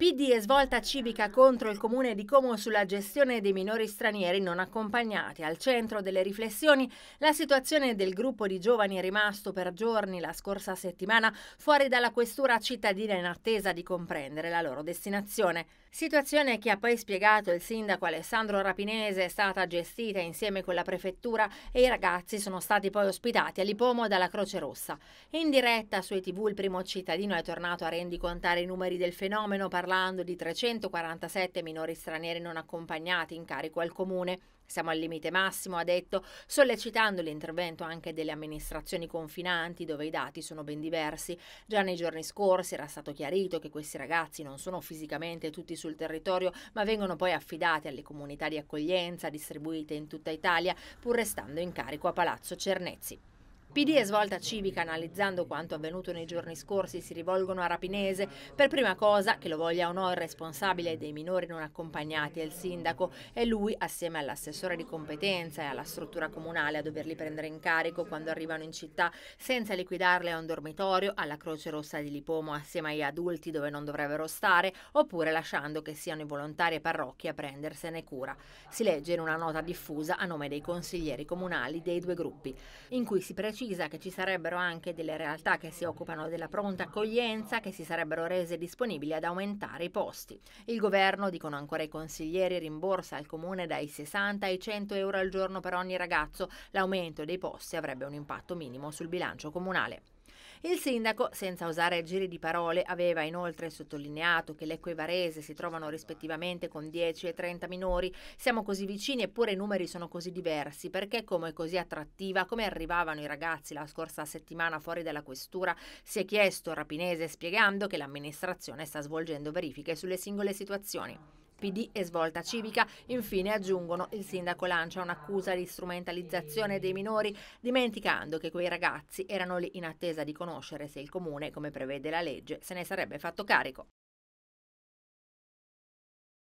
PD e svolta civica contro il comune di Como sulla gestione dei minori stranieri non accompagnati. Al centro delle riflessioni la situazione del gruppo di giovani rimasto per giorni la scorsa settimana fuori dalla questura cittadina in attesa di comprendere la loro destinazione. Situazione che ha poi spiegato il sindaco Alessandro Rapinese è stata gestita insieme con la prefettura e i ragazzi sono stati poi ospitati all'ipomo dalla Croce Rossa. In diretta sui tv il primo cittadino è tornato a rendicontare i numeri del fenomeno parlando parlando di 347 minori stranieri non accompagnati in carico al comune. Siamo al limite massimo, ha detto, sollecitando l'intervento anche delle amministrazioni confinanti, dove i dati sono ben diversi. Già nei giorni scorsi era stato chiarito che questi ragazzi non sono fisicamente tutti sul territorio, ma vengono poi affidati alle comunità di accoglienza distribuite in tutta Italia, pur restando in carico a Palazzo Cernezzi. PD e Svolta Civica, analizzando quanto avvenuto nei giorni scorsi, si rivolgono a Rapinese per prima cosa, che lo voglia o no, il responsabile dei minori non accompagnati è il sindaco e lui, assieme all'assessore di competenza e alla struttura comunale, a doverli prendere in carico quando arrivano in città senza liquidarli a un dormitorio, alla Croce Rossa di Lipomo assieme agli adulti dove non dovrebbero stare, oppure lasciando che siano i volontari e parrocchi a prendersene cura. Si legge in una nota diffusa a nome dei consiglieri comunali dei due gruppi, in cui si precisa precisa che ci sarebbero anche delle realtà che si occupano della pronta accoglienza che si sarebbero rese disponibili ad aumentare i posti. Il governo, dicono ancora i consiglieri, rimborsa al comune dai 60 ai 100 euro al giorno per ogni ragazzo. L'aumento dei posti avrebbe un impatto minimo sul bilancio comunale. Il sindaco, senza usare giri di parole, aveva inoltre sottolineato che l'Eco e Varese si trovano rispettivamente con 10 e 30 minori. Siamo così vicini eppure i numeri sono così diversi perché come è così attrattiva, come arrivavano i ragazzi la scorsa settimana fuori dalla questura, si è chiesto Rapinese spiegando che l'amministrazione sta svolgendo verifiche sulle singole situazioni. PD e Svolta Civica. Infine aggiungono il sindaco lancia un'accusa di strumentalizzazione dei minori, dimenticando che quei ragazzi erano lì in attesa di conoscere se il comune, come prevede la legge, se ne sarebbe fatto carico.